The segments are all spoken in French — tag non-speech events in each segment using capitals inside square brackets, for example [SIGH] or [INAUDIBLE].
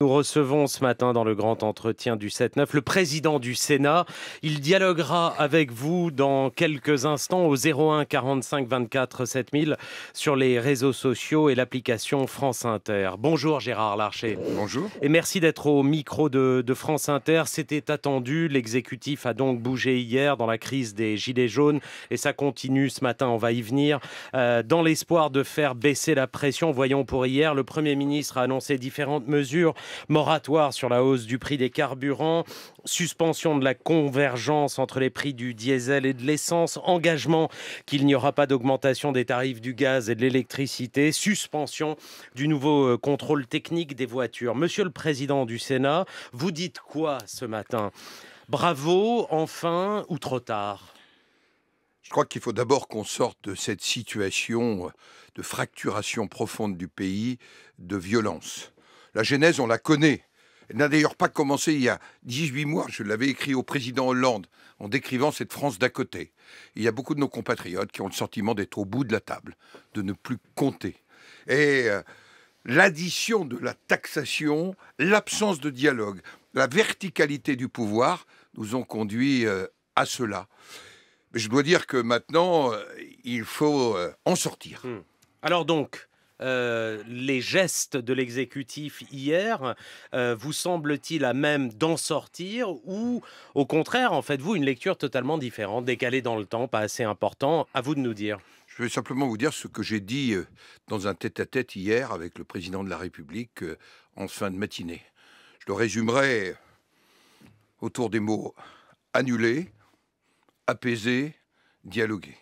Nous recevons ce matin dans le grand entretien du 7-9 le président du Sénat. Il dialoguera avec vous dans quelques instants au 01 45 24 7000 sur les réseaux sociaux et l'application France Inter. Bonjour Gérard Larcher. Bonjour. Et merci d'être au micro de, France Inter. C'était attendu. L'exécutif a donc bougé hier dans la crise des Gilets jaunes et ça continue ce matin. On va y venir. Euh, dans l'espoir de faire baisser la pression, voyons pour hier, le Premier ministre a annoncé différentes mesures moratoire sur la hausse du prix des carburants, suspension de la convergence entre les prix du diesel et de l'essence, engagement qu'il n'y aura pas d'augmentation des tarifs du gaz et de l'électricité, suspension du nouveau euh, contrôle technique des voitures. Monsieur le Président du Sénat, vous dites quoi ce matin Bravo, enfin ou trop tard je crois qu'il faut d'abord qu'on sorte de cette situation de fracturation profonde du pays, de violence. La Genèse, on la connaît. Elle n'a d'ailleurs pas commencé il y a 18 mois. Je l'avais écrit au président Hollande en décrivant cette France d'à côté. Il y a beaucoup de nos compatriotes qui ont le sentiment d'être au bout de la table, de ne plus compter. Et euh, l'addition de la taxation, l'absence de dialogue, la verticalité du pouvoir nous ont conduit euh, à cela. Mais je dois dire que maintenant, euh, il faut en sortir. Hmm. Alors donc, euh, les gestes de l'exécutif hier euh, vous semble-t-il à même d'en sortir ou au contraire, en faites-vous une lecture totalement différente, décalée dans le temps, pas assez important À vous de nous dire. Je vais simplement vous dire ce que j'ai dit euh, dans un tête-à-tête hier avec le président de la République en fin de matinée. Je le résumerai autour des mots annuler, apaiser, dialoguer.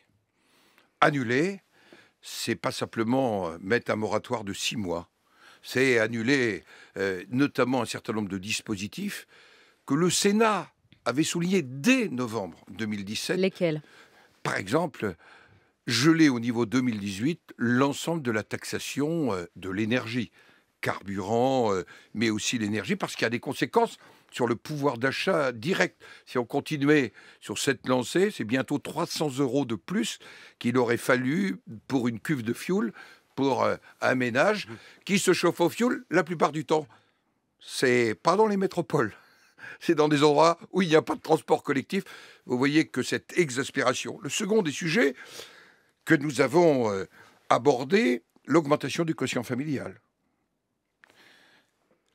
Annuler, c'est pas simplement euh, mettre un moratoire de six mois, c'est annuler euh, notamment un certain nombre de dispositifs que le Sénat avait soulignés dès novembre 2017. Lesquels Par exemple, geler au niveau 2018 l'ensemble de la taxation euh, de l'énergie, carburant, mais aussi l'énergie, parce qu'il y a des conséquences sur le pouvoir d'achat direct. Si on continuait sur cette lancée, c'est bientôt 300 euros de plus qu'il aurait fallu pour une cuve de fioul pour euh, un ménage mmh. qui se chauffe au fioul la plupart du temps. C'est pas dans les métropoles [LAUGHS] c'est dans des endroits où il n'y a pas de transport collectif. Vous voyez que cette exaspération. Le second des sujets que nous avons euh, abordé, l'augmentation du quotient familial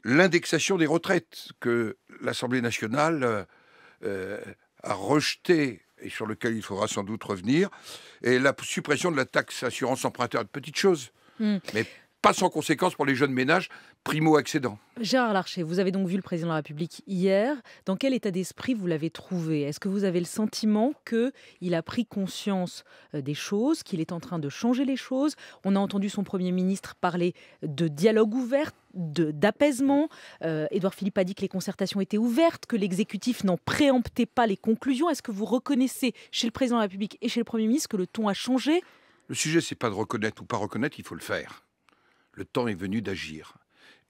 l'indexation des retraites que l'Assemblée nationale euh, euh, a rejetée et sur lequel il faudra sans doute revenir, et la suppression de la taxe assurance emprunteur, de petites choses. Hmm. Mais pas sans conséquences pour les jeunes ménages primo accédant. Gérard Larcher, vous avez donc vu le président de la République hier. Dans quel état d'esprit vous l'avez trouvé Est-ce que vous avez le sentiment qu'il a pris conscience euh, des choses, qu'il est en train de changer les choses On a entendu son Premier ministre parler de dialogue ouvert, d'apaisement. Euh, Édouard Philippe a dit que les concertations étaient ouvertes, que l'exécutif n'en préemptait pas les conclusions. Est-ce que vous reconnaissez chez le président de la République et chez le Premier ministre que le ton a changé Le sujet, c'est pas de reconnaître ou pas reconnaître, il faut le faire. Le temps est venu d'agir.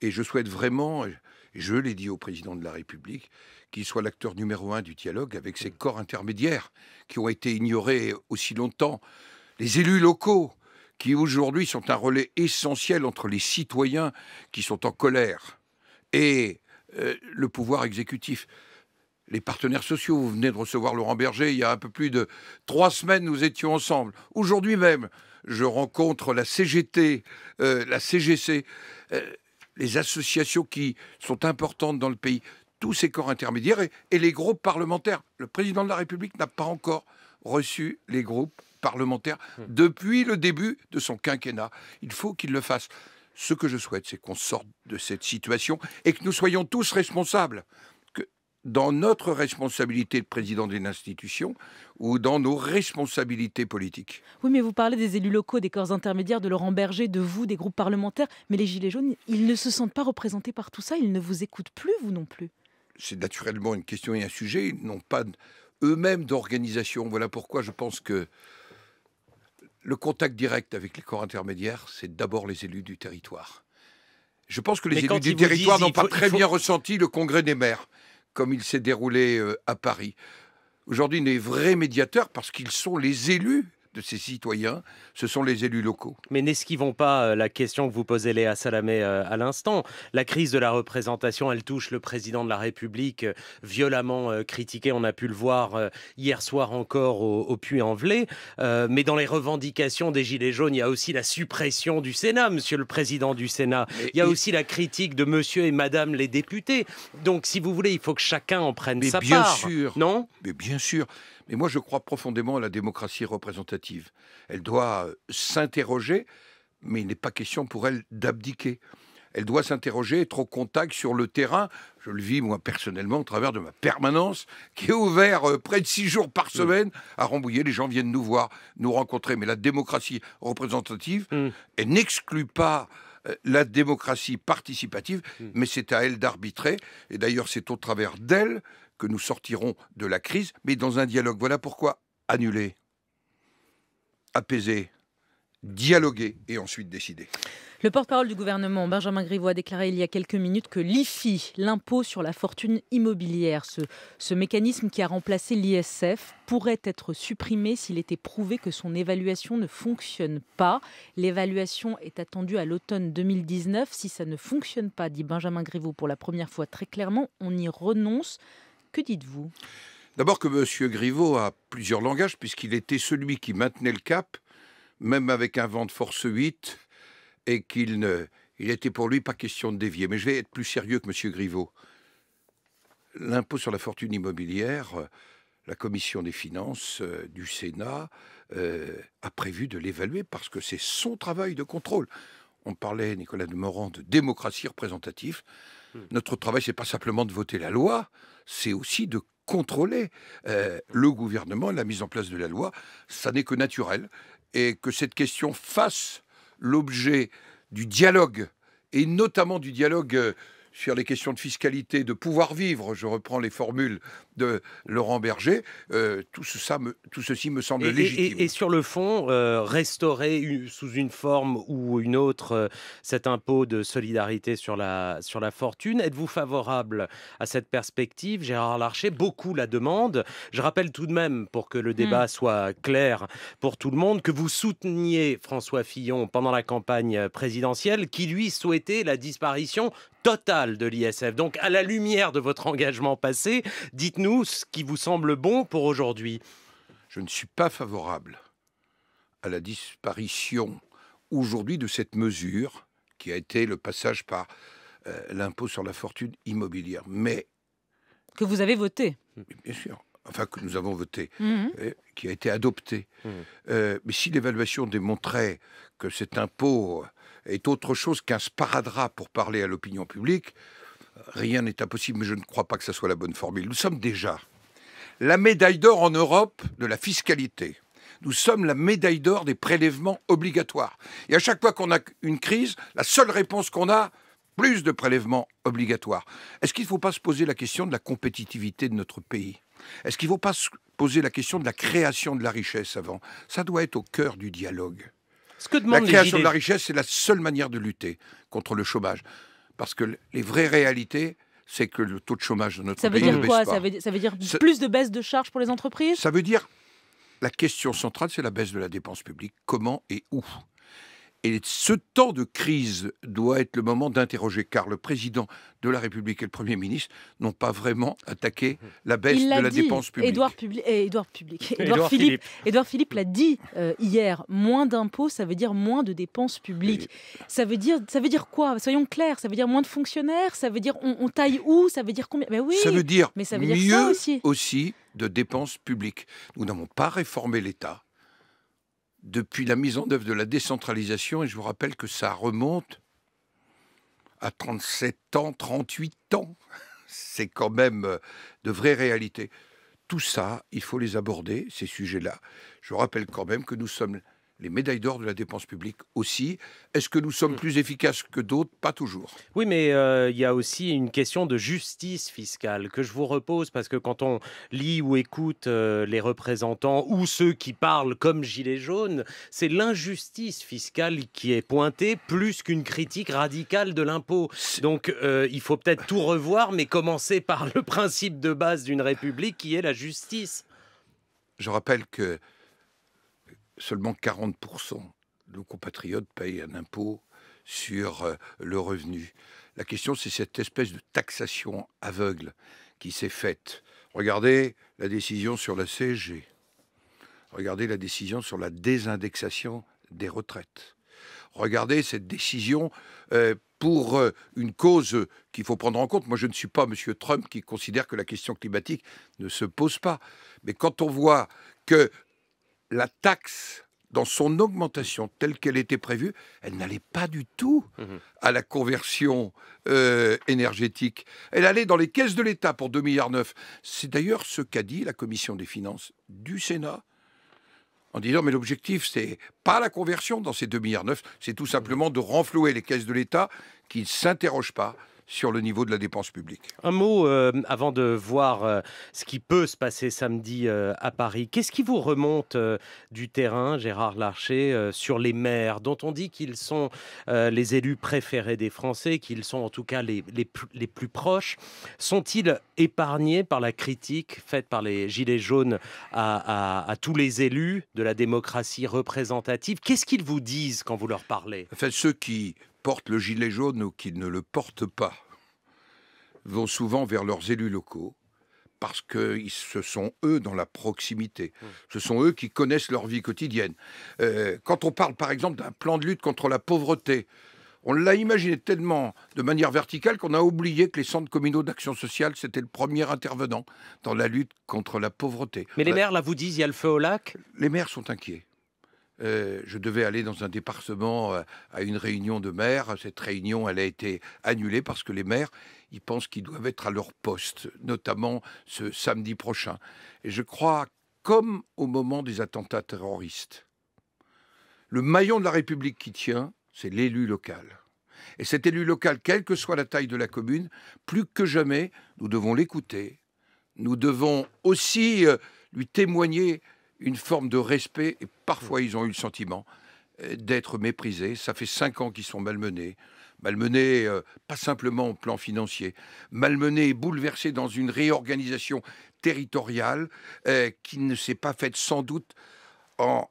Et je souhaite vraiment, je l'ai dit au président de la République, qu'il soit l'acteur numéro un du dialogue avec ces mm. corps intermédiaires qui ont été ignorés aussi longtemps, les élus locaux qui aujourd'hui sont un relais essentiel entre les citoyens qui sont en colère et euh, le pouvoir exécutif. Les partenaires sociaux, vous venez de recevoir Laurent Berger il y a un peu plus de trois semaines, nous étions ensemble. Aujourd'hui même, je rencontre la CGT, euh, la CGC les associations qui sont importantes dans le pays, tous ces corps intermédiaires et, les groupes parlementaires. Le président de la République n'a pas encore reçu les groupes parlementaires hmm. depuis le début de son quinquennat. Il faut qu'il le fasse. Ce que je souhaite, c'est qu'on sorte de cette situation et que nous soyons tous responsables dans notre responsabilité de président d'une institution ou dans nos responsabilités politiques. Oui, mais vous parlez des élus locaux, des corps intermédiaires, de Laurent Berger, de vous, des groupes parlementaires, mais les Gilets jaunes, ils ne se sentent pas représentés par tout ça, ils ne vous écoutent plus, vous non plus. C'est naturellement une question et un sujet, ils n'ont pas eux-mêmes d'organisation. Voilà pourquoi je pense que le contact direct avec les corps intermédiaires, c'est d'abord les élus du territoire. Je pense que les élus du territoire n'ont pas très bien ressenti le congrès des maires comme il s'est déroulé euh, à Paris. Aujourd'hui, les vrais médiateurs, parce qu'ils sont les élus de ses citoyens, ce sont les élus locaux. Mais n'esquivons pas euh, la question que vous posez Léa Salamé euh, à l'instant. La crise de la représentation, elle touche le président de la République, euh, violemment critiqué, on a pu le voir hier soir encore au, Puy-en-Velay. mais dans les revendications des Gilets jaunes, il y a aussi la suppression du Sénat, monsieur le président du Sénat. il y a aussi la critique de monsieur et madame les députés. Donc, si vous voulez, il faut que chacun en prenne mais bien Sûr. Non Mais bien sûr. Et moi, je crois profondément à la démocratie représentative. Elle doit euh, s'interroger, mais il n'est pas question pour elle d'abdiquer. Elle doit s'interroger, être au contact sur le terrain. Je le vis, moi, personnellement, au travers de ma permanence, qui est ouverte euh, près de six jours par mm. semaine à Rambouillet. Les gens viennent nous voir, nous rencontrer. Mais la démocratie représentative, mm. elle n'exclut pas euh, la démocratie participative, mm. mais c'est à elle d'arbitrer. Et d'ailleurs, c'est au travers d'elle que nous sortirons de la crise, mais dans un dialogue. Voilà pourquoi annuler, apaiser, dialoguer et ensuite décider. Le porte-parole du gouvernement, Benjamin Griveaux, a déclaré il y a quelques minutes que l'IFI, l'impôt sur la fortune immobilière, ce, ce mécanisme qui a remplacé l'ISF, pourrait être supprimé s'il était prouvé que son évaluation ne fonctionne pas. L'évaluation est attendue à l'automne 2019. Si ça ne fonctionne pas, dit Benjamin Griveaux pour la première fois très clairement, on y renonce. Que dites-vous D'abord que M. Griveaux a plusieurs langages, puisqu'il était celui qui maintenait le cap, même avec un vent de force 8, et qu'il ne... Il était pour lui pas question de dévier. Mais je vais être plus sérieux que M. Griveaux. L'impôt sur la fortune immobilière, la commission des finances euh, du Sénat euh, a prévu de l'évaluer parce que c'est son travail de contrôle. On parlait, Nicolas de Morand, de démocratie représentative. Mmh. Notre travail, c'est pas simplement de voter la loi, c'est aussi de contrôler euh, le gouvernement, la mise en place de la loi. Ça n'est que naturel. Et que cette question fasse l'objet du dialogue, et notamment du dialogue euh, sur les questions de fiscalité, de pouvoir vivre, je reprends les formules de Laurent Berger, euh, tout, ça me, tout ceci me semble légitime. Et, sur le fond, euh, restaurer sous une forme ou une autre euh, cet impôt de solidarité sur la, sur la fortune, êtes-vous favorable à cette perspective Gérard Larcher, beaucoup la demande. Je rappelle tout de même, pour que le débat hmm. soit clair pour tout le monde, que vous souteniez François Fillon pendant la campagne présidentielle, qui lui souhaitait la disparition Total de l'ISF. Donc, à la lumière de votre engagement passé, dites-nous ce qui vous semble bon pour aujourd'hui. Je ne suis pas favorable à la disparition aujourd'hui de cette mesure qui a été le passage par euh, l'impôt sur la fortune immobilière. Mais. Que vous avez voté. Bien sûr enfin que nous avons voté, mmh. euh, qui a été adopté. Mmh. Euh, mais si l'évaluation démontrait que cet impôt est autre chose qu'un sparadrap pour parler à l'opinion publique, rien n'est impossible, mais je ne crois pas que ce soit la bonne formule. Nous sommes déjà la médaille d'or en Europe de la fiscalité. Nous sommes la médaille d'or des prélèvements obligatoires. Et à chaque fois qu'on a une crise, la seule réponse qu'on a, plus de prélèvements obligatoires. Est-ce qu'il ne faut pas se poser la question de la compétitivité de notre pays est-ce qu'il ne faut pas se poser la question de la création de la richesse avant Ça doit être au cœur du dialogue. la création de la richesse, c'est la seule manière de lutter contre le chômage. Parce que les vraies réalités, c'est que le taux de chômage de notre ça veut dire Ça, veut, dire plus de baisse de charges pour les entreprises Ça veut dire la question centrale, c'est la baisse de la dépense publique. Comment et où et ce temps de crise doit être le moment d'interroger, car le président de la République et le Premier ministre n'ont pas vraiment attaqué mmh. la baisse de la dépense publique. Édouard, eh, Public. [LAUGHS] Édouard, Philippe, l'a dit euh, hier, moins d'impôts, ça veut dire moins de dépenses publiques. Ça veut dire, ça veut dire quoi Soyons clairs, ça veut dire moins de fonctionnaires, ça veut dire on, taille où, ça veut dire combien Mais ben oui, ça veut dire mais ça mieux aussi de dépenses publiques. Nous n'avons pas réformé l'État depuis la mise en œuvre de la décentralisation, et je vous rappelle que ça remonte à 37 ans, 38 ans. [LAUGHS] C'est quand même euh, de vraies réalités. Tout ça, il faut les aborder, ces sujets-là. Je vous rappelle quand même que nous sommes les médailles d'or de la dépense publique aussi. Est-ce que nous sommes mm. plus efficaces que d'autres Pas toujours. Oui, mais euh, il y a aussi une question de justice fiscale que je vous repose parce que quand on lit ou écoute euh, les représentants ou ceux qui parlent comme Gilets jaunes, c'est l'injustice fiscale qui est pointée plus qu'une critique radicale de l'impôt. Donc euh, il faut peut-être tout revoir, mais commencer par le principe de base d'une république qui est la justice. Je rappelle que seulement 40% de nos compatriotes payent un impôt sur euh, le revenu. La question, c'est cette espèce de taxation aveugle qui s'est faite. Regardez la décision sur la CSG. Regardez la décision sur la désindexation des retraites. Regardez cette décision euh, pour euh, une cause qu'il faut prendre en compte. Moi, je ne suis pas M. Trump qui considère que la question climatique ne se pose pas. Mais quand on voit que la taxe dans son augmentation telle qu'elle était prévue, elle n'allait pas du tout mhm. à la conversion euh, énergétique. Elle allait dans les caisses de l'État pour 2,9 milliards. C'est d'ailleurs ce qu'a dit la commission des finances du Sénat en disant mais l'objectif c'est pas la conversion dans ces 2,9 milliards, c'est tout simplement de renflouer les caisses de l'État qui ne s'interrogent pas sur le niveau de la dépense publique. Un mot euh, avant de voir euh, ce qui peut se passer samedi euh, à Paris. Qu'est-ce qui vous remonte du terrain, Gérard Larcher, sur les maires, dont on dit qu'ils sont les élus préférés des Français, qu'ils sont en tout cas les, les, les plus proches Sont-ils épargnés par la critique faite par les Gilets jaunes à, à tous les élus de la démocratie représentative Qu'est-ce qu'ils vous disent quand vous leur parlez en fait, Ceux qui portent le gilet jaune ou qui ne le portent pas vont souvent vers leurs élus locaux parce que ce sont eux dans la proximité. Mmh. Ce sont eux qui connaissent leur vie quotidienne. Euh, quand on parle par exemple d'un plan de lutte contre la pauvreté, on l'a imaginé tellement de manière verticale qu'on a oublié que les centres communaux d'action sociale, c'était le premier intervenant dans la lutte contre la pauvreté. Mais les euh, maires, là, vous disent, il y a le feu au lac Les maires sont inquiets. Euh, je devais aller dans un département euh, à une réunion de maires. Cette réunion, elle a été annulée parce que les maires, ils pensent qu'ils doivent être à leur poste, notamment ce samedi prochain. Et je crois, comme au moment des attentats terroristes, le maillon de la République qui tient, c'est l'élu local. Et cet élu local, quelle que soit la taille de la commune, plus que jamais, nous devons l'écouter. Nous devons aussi euh, lui témoigner une forme de respect, et parfois mm. ils ont eu le sentiment euh, d'être méprisés. Ça fait cinq ans qu'ils sont malmenés. Malmenés, euh, pas simplement au plan financier, malmenés et bouleversés dans une réorganisation territoriale euh, qui ne s'est pas faite sans doute en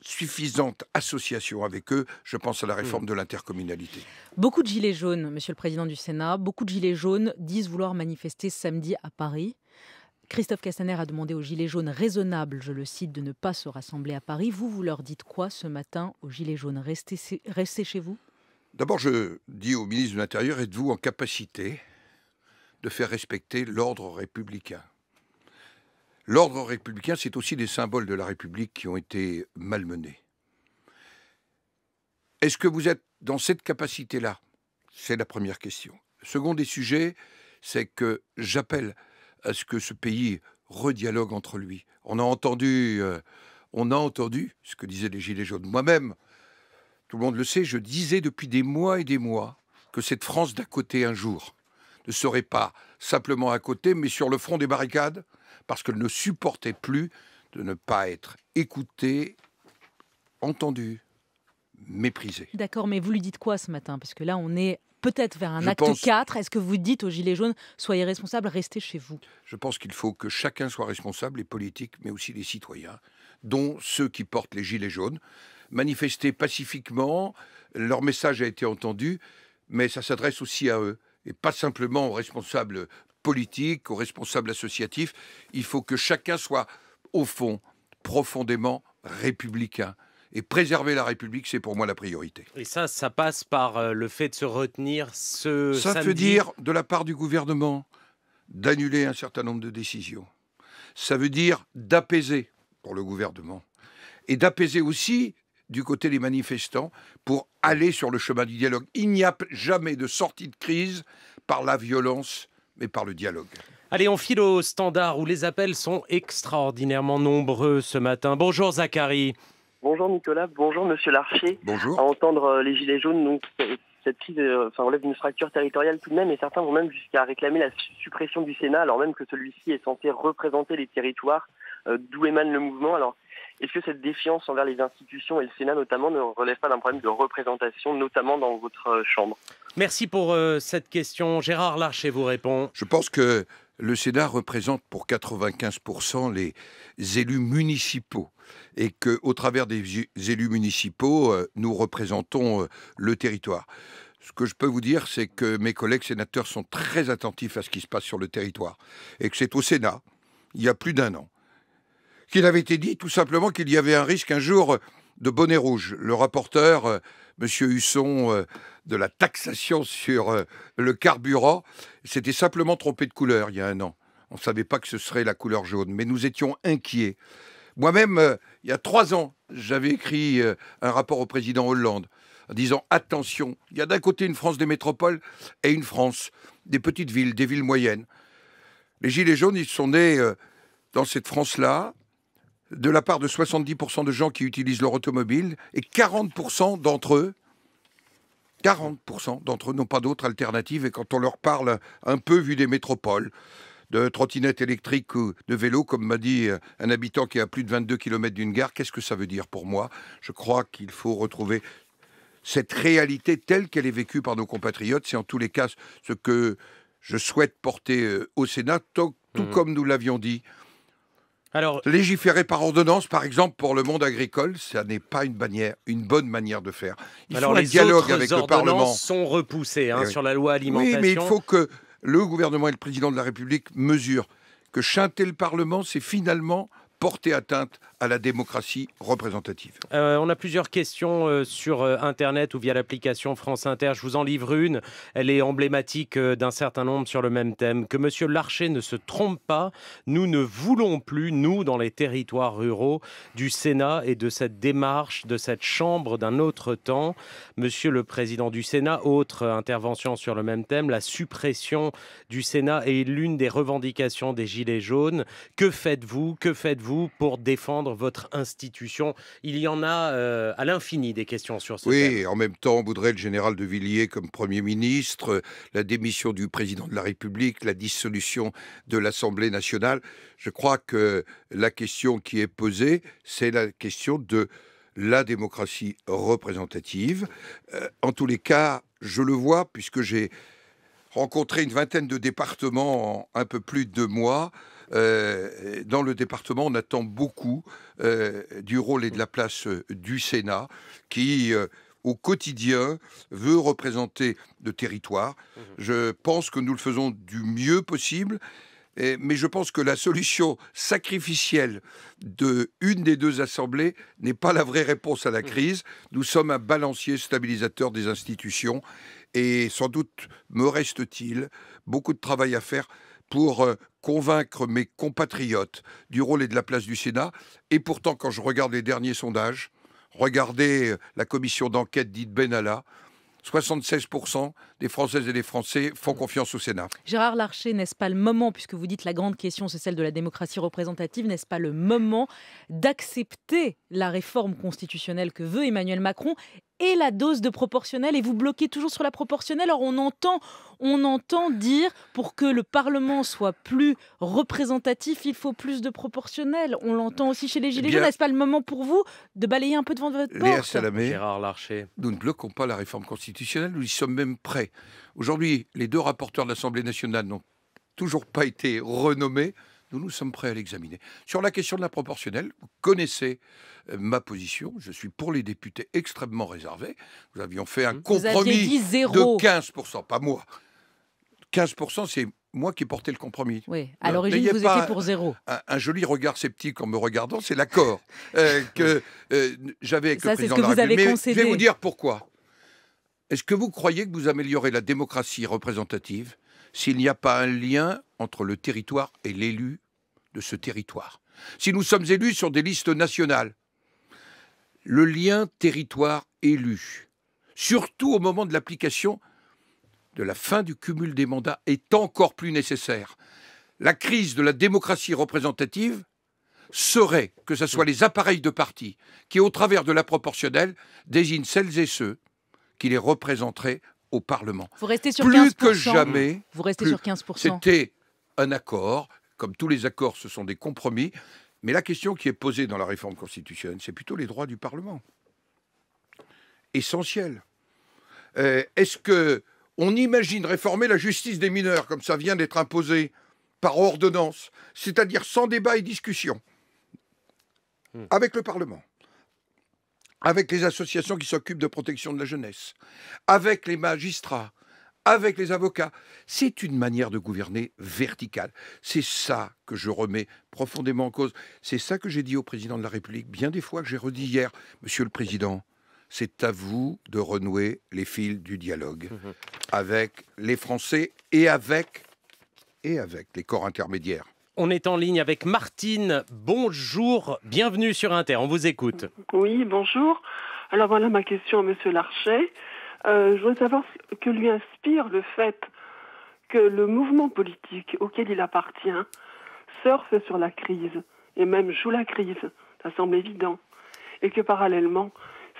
suffisante association avec eux. Je pense à la réforme mm. de l'intercommunalité. Beaucoup de gilets jaunes, monsieur le président du Sénat, beaucoup de gilets jaunes disent vouloir manifester samedi à Paris. Christophe Castaner a demandé aux Gilets jaunes raisonnables, je le cite, de ne pas se rassembler à Paris. Vous, vous leur dites quoi ce matin aux Gilets jaunes restez, restez chez vous D'abord, je dis au ministre de l'Intérieur, êtes-vous en capacité de faire respecter l'ordre républicain L'ordre républicain, c'est aussi des symboles de la République qui ont été malmenés. Est-ce que vous êtes dans cette capacité-là C'est la première question. Second des sujets, c'est que j'appelle à ce que ce pays redialogue entre lui. On a entendu, euh, on a entendu ce que disaient les Gilets jaunes. Moi-même, tout le monde le sait, je disais depuis des mois et des mois que cette France d'à côté un jour ne serait pas simplement à côté, mais sur le front des barricades, parce qu'elle ne supportait plus de ne pas être écoutée, entendue. D'accord, mais vous lui dites quoi ce matin Parce que là, on est peut-être vers un acte 4. Est-ce que vous dites aux Gilets jaunes, soyez responsables, restez chez vous Je pense qu'il faut que chacun soit responsable, les politiques, mais aussi les citoyens, dont ceux qui portent les Gilets jaunes. Manifester pacifiquement, leur message a été entendu, mais ça s'adresse aussi à eux, et pas simplement aux responsables politiques, aux responsables associatifs. Il faut que chacun soit, au fond, profondément républicain. Et préserver la République, c'est pour moi la priorité. Et ça, ça passe par euh, le fait de se retenir ce. Ça veut dire, de la part du gouvernement, d'annuler un certain nombre de décisions. Ça veut dire d'apaiser pour le gouvernement. Et d'apaiser aussi du côté des manifestants pour aller sur le chemin du dialogue. Il n'y a jamais de sortie de crise par la violence, mais par le dialogue. Allez, on file au standard où les appels sont extraordinairement nombreux ce matin. Bonjour Zachary. Bonjour Nicolas, bonjour Monsieur Larcher. Bonjour. À entendre euh, les Gilets jaunes, donc euh, cette crise euh, enfin, relève d'une fracture territoriale tout de même et certains vont même jusqu'à réclamer la suppression du Sénat alors même que celui-ci est censé représenter les territoires d'où émane le mouvement. Alors est-ce que cette défiance envers les institutions et le Sénat notamment ne relève pas d'un problème de représentation, notamment dans votre chambre Merci pour cette question. Gérard Larcher vous répond. Je pense que le Sénat représente pour 95% les élus municipaux et qu'au travers des élus municipaux, euh, nous représentons euh, le territoire. Ce que je peux vous dire, c'est que mes collègues sénateurs sont très attentifs à ce qui se passe sur le territoire et que c'est au Sénat, il y a plus d'un an, qu'il avait été dit tout simplement qu'il y avait un risque un jour euh, de Bonnet Rouge, le rapporteur, M. Euh, Monsieur Husson, euh, de la taxation sur euh, le carburant, s'était simplement trompé de couleur il y a un an. On ne savait pas que ce serait la couleur jaune, mais nous étions inquiets. Moi-même, il y a trois ans, j'avais écrit un rapport au président Hollande en disant attention, il y a d'un côté une France des métropoles et une France des petites villes, des villes moyennes. Les Gilets jaunes, ils sont nés dans cette France-là, de la part de 70% de gens qui utilisent leur automobile et 40% d'entre eux 40% d'entre eux n'ont pas d'autre alternative et quand on leur parle un peu vu des métropoles, de trottinettes électriques ou de vélos, comme m'a dit euh, un habitant qui est à plus de 22 km d'une gare, qu'est-ce que ça veut dire pour moi Je crois qu'il faut retrouver cette réalité telle qu'elle est vécue par nos compatriotes. C'est en tous les cas ce que je souhaite porter euh, au Sénat, tout, mmh. comme nous l'avions dit Légiférer par ordonnance, par exemple, pour le monde agricole, ça n'est pas une, une bonne manière de faire. les avec le Parlement. sont repoussées hein, eh sur la loi alimentation. Oui, mais il faut que le gouvernement et le président de la République mesurent que chanter le Parlement, c'est finalement porter atteinte à la démocratie représentative. Euh, on a plusieurs questions euh, sur euh, Internet ou via l'application France Inter. Je vous en livre une. Elle est emblématique d'un certain nombre sur le même thème. Que Monsieur Larcher ne se trompe pas. Nous ne voulons plus, nous, dans les territoires ruraux, du Sénat et de cette démarche, de cette chambre d'un autre temps. Monsieur le Président du Sénat, autre intervention sur le même thème, la suppression du Sénat est l'une des revendications des Gilets jaunes. Que faites-vous Que faites-vous pour défendre votre institution. Il y en a euh, à l'infini des questions sur ce Oui, en même temps, on voudrait le général de Villiers comme Premier ministre, la démission du président de la République, la dissolution de l'Assemblée nationale. Je crois que la question qui est posée, c'est la question de la démocratie représentative. Euh, en tous les cas, je le vois puisque j'ai rencontré une vingtaine de départements en un peu plus de deux mois. Euh, dans le département, on attend beaucoup euh, du rôle et de la place euh, du Sénat qui au quotidien veut représenter le territoire. Mhm. Je pense que nous le faisons du mieux possible. mais je pense que la solution sacrificielle de une des deux assemblées n'est pas la vraie réponse à la mhm. crise. Nous sommes un balancier stabilisateur des institutions et sans doute me reste-t-il beaucoup de travail à faire pour euh, convaincre mes compatriotes du rôle et de la place du Sénat. Et pourtant, quand je regarde les derniers sondages, regardez euh, la commission d'enquête dite Benalla, 76% des Françaises et des Français font confiance au Sénat. Gérard Larcher, n'est-ce pas le moment, puisque vous dites la grande question, c'est celle de la démocratie représentative, n'est-ce pas le moment d'accepter la réforme constitutionnelle que veut Emmanuel Macron et la dose de proportionnelle et vous bloquez toujours sur la proportionnelle. Alors on entend, on entend dire pour que le Parlement soit plus représentatif, il faut plus de proportionnel. On l'entend aussi chez les Gilets eh jaunes. N'est-ce pas le moment pour vous de balayer un peu devant votre porte Salamé, Gérard Larcher. Nous ne bloquons pas la réforme constitutionnelle, nous y sommes même prêts. Aujourd'hui, les deux rapporteurs de l'Assemblée nationale n'ont toujours pas été renommés. Nous, nous sommes prêts à l'examiner. Sur la question de la proportionnelle, vous connaissez euh, ma position. Je suis pour les députés extrêmement réservé. Nous avions fait un compromis de 15%, pas moi. 15%, c'est moi qui portais le compromis. Oui, à euh, l'origine, vous étiez pour zéro. Un, joli regard sceptique en me regardant, c'est l'accord euh, [LAUGHS] que j'avais avec le président de la République. Vous je vais vous dire pourquoi. Est-ce que vous croyez que vous améliorez la démocratie représentative s'il n'y a pas un lien entre le territoire et l'élu de ce territoire Si nous sommes élus sur des listes nationales, le lien territoire-élu, surtout au moment de l'application de la fin du cumul des mandats, est encore plus nécessaire. La crise de la démocratie représentative serait que ce soit mmh. les appareils de parti qui, au travers de la proportionnelle, désignent celles et ceux qui les représenterait au Parlement. Vous restez sur plus que jamais. Vous restez sur 15%. C'était un accord. Comme tous les accords, ce sont des compromis. Mais la question qui est posée dans la réforme constitutionnelle, c'est plutôt les droits du Parlement. Essentiel. Euh, est-ce que on imagine réformer la justice des mineurs comme ça vient d'être imposé par ordonnance, c'est-à-dire sans débat et discussion hmm. avec le Parlement avec les associations qui s'occupent de protection de la jeunesse, avec les magistrats, avec les avocats. C'est une manière de gouverner verticale. C'est ça que je remets profondément en cause. C'est ça que j'ai dit au président de la République bien des fois que j'ai redit hier. Monsieur le Président, c'est à vous de renouer les fils du dialogue mhm. avec les Français et avec, et avec les corps intermédiaires. On est en ligne avec Martine. Bonjour, bienvenue sur Inter, on vous écoute. Oui, bonjour. Alors voilà ma question à M. Larcher. Euh, je voudrais savoir ce que lui inspire le fait que le mouvement politique auquel il appartient surfe sur la crise et même joue la crise. Ça semble évident. Et que parallèlement,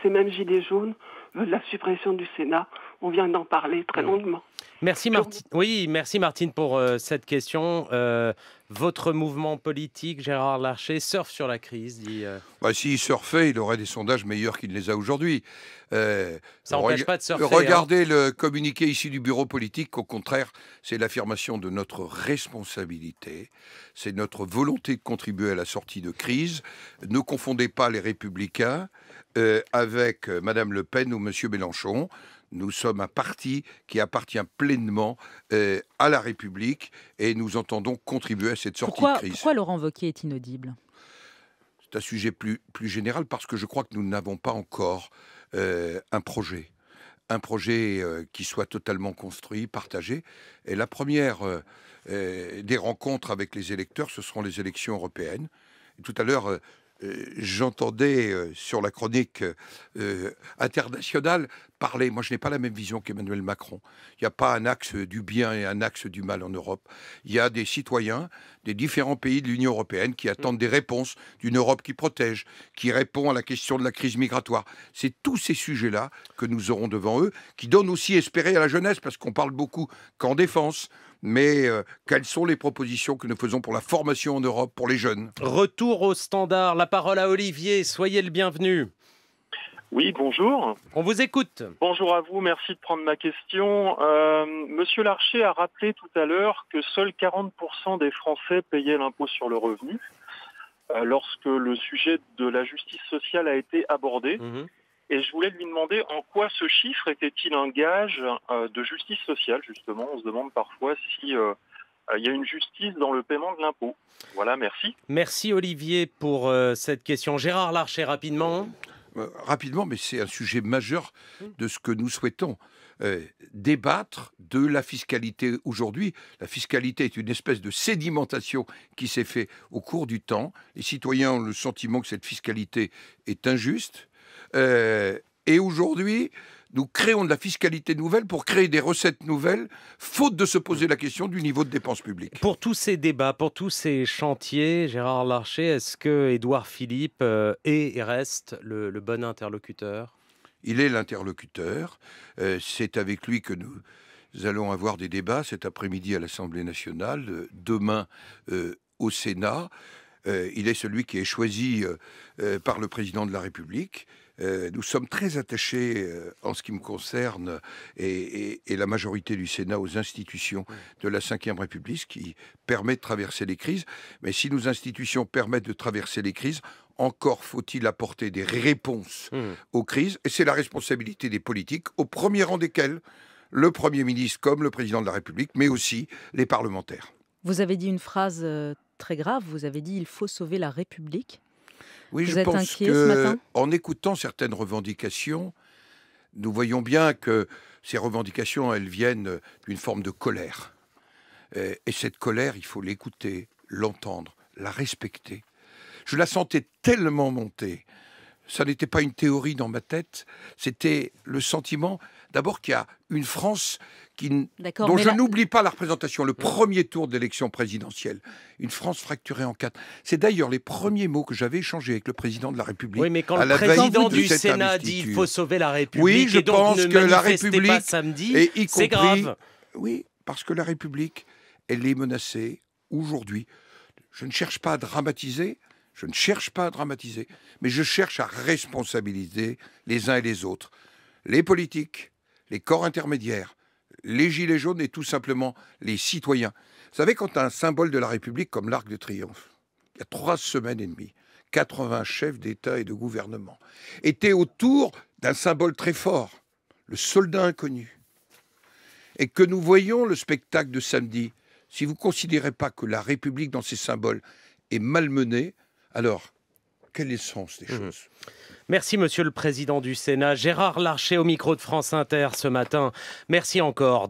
ces mêmes Gilets jaunes veulent la suppression du Sénat. On vient d'en parler très longuement. Merci Martine. Oui, merci Martine pour euh, cette question. Euh, votre mouvement politique, Gérard Larcher, surfe sur la crise, dit. Euh. Bah, s'il surfait, il aurait des sondages meilleurs qu'il ne les a aujourd'hui. Ça n'empêche pas de Regardez hein. le communiqué ici du bureau politique. Au contraire, c'est l'affirmation de notre responsabilité. C'est notre volonté de contribuer à la sortie de crise. Ne confondez pas les républicains avec Madame Le Pen ou Monsieur Mélenchon. Nous sommes un parti qui appartient pleinement euh, à la République et nous entendons contribuer à cette sortie de crise. Pourquoi Laurent Wauquiez est inaudible C'est un sujet plus, plus général parce que je crois que nous n'avons pas encore euh, un projet. Un projet euh, qui soit totalement construit, partagé. Et la première des rencontres avec les électeurs, ce seront les élections européennes. Et tout à l'heure, euh, j'entendais euh, sur la chronique euh, internationale parler. Moi, je n'ai pas la même vision qu'Emmanuel Macron. Il n'y a pas un axe du bien et un axe du mal en Europe. Il y a des citoyens des différents pays de l'Union européenne qui mm. attendent des réponses d'une Europe qui protège, qui répond à la question de la crise migratoire. C'est tous ces sujets-là que nous aurons devant eux, qui donnent aussi espérer à la jeunesse, parce qu'on parle beaucoup qu'en défense mais euh, quelles sont les propositions que nous faisons pour la formation en Europe pour les jeunes Retour au standard, la parole à Olivier, soyez le bienvenu. Oui, bonjour. On vous écoute. Bonjour à vous, merci de prendre ma question. Euh, Monsieur Larcher a rappelé tout à l'heure que seuls 40% des Français payaient l'impôt sur le revenu euh, lorsque le sujet de la justice sociale a été abordé. Mhm. Et je voulais lui demander en quoi ce chiffre était-il un gage euh, de justice sociale, justement. On se demande parfois si euh, euh, il y a une justice dans le paiement de l'impôt. Voilà, merci. Merci Olivier pour cette question. Gérard Larcher, rapidement. Rapidement, mais c'est un sujet majeur de ce que nous souhaitons. débattre de la fiscalité aujourd'hui. La fiscalité est une espèce de sédimentation qui s'est faite au cours du temps. Les citoyens ont le sentiment que cette fiscalité est injuste. Euh, et aujourd'hui, nous créons de la fiscalité nouvelle pour créer des recettes nouvelles, faute de se poser la question du niveau de dépenses publiques. Pour tous ces débats, pour tous ces chantiers, Gérard Larcher, est-ce que Édouard Philippe euh, est et reste le, bon interlocuteur Il est l'interlocuteur. Euh, c'est avec lui que nous, allons avoir des débats cet après-midi à l'Assemblée nationale, demain au Sénat. il est celui qui est choisi par le président de la République. Euh, nous sommes très attachés, euh, en ce qui me concerne, et, la majorité du Sénat, aux institutions de la Ve République qui permet de traverser les crises. Mais si nos institutions permettent de traverser les crises, encore faut-il apporter des réponses mmh. aux crises. Et c'est la responsabilité des politiques, au premier rang desquels le Premier ministre comme le Président de la République, mais aussi les parlementaires. Vous avez dit une phrase euh, très grave, vous avez dit il faut sauver la République. Oui, je pense que, en écoutant certaines revendications, nous voyons bien que ces revendications, elles viennent d'une forme de colère. Et, et cette colère, il faut l'écouter, l'entendre, la respecter. Je la sentais tellement monter. Ça n'était pas une théorie dans ma tête, c'était le sentiment D'abord qu'il y a une France qui, dont je n'oublie pas la représentation, le mm. premier tour d'élection présidentielle. Une France fracturée en quatre. C'est d'ailleurs les premiers mots que j'avais échangés avec le président de la République. Oui, mais quand le président du Sénat dit il faut sauver la République, oui, je pense que la République pas samedi, c'est grave. Oui, parce que la République, elle est menacée aujourd'hui. Je ne cherche pas à dramatiser, je ne cherche pas à dramatiser, mais je cherche à responsabiliser les uns et les autres, les politiques, les corps intermédiaires, les gilets jaunes et tout simplement les citoyens. Vous savez, quand un symbole de la République comme l'Arc de Triomphe, il y a trois semaines et demie, 80 chefs d'État et de gouvernement étaient autour d'un symbole très fort, le soldat inconnu. Et que nous voyons le spectacle de samedi, si vous ne considérez pas que la République dans ses symboles est malmenée, alors quel est le sens des mmh. choses Merci, monsieur le président du Sénat. Gérard Larcher au micro de France Inter ce matin. Merci encore.